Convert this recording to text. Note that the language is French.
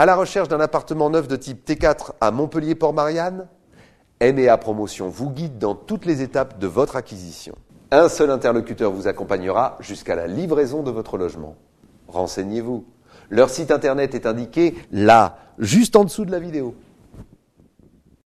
à la recherche d'un appartement neuf de type T4 à Montpellier-Port-Marianne MEA Promotion vous guide dans toutes les étapes de votre acquisition. Un seul interlocuteur vous accompagnera jusqu'à la livraison de votre logement. Renseignez-vous. Leur site internet est indiqué là, juste en dessous de la vidéo.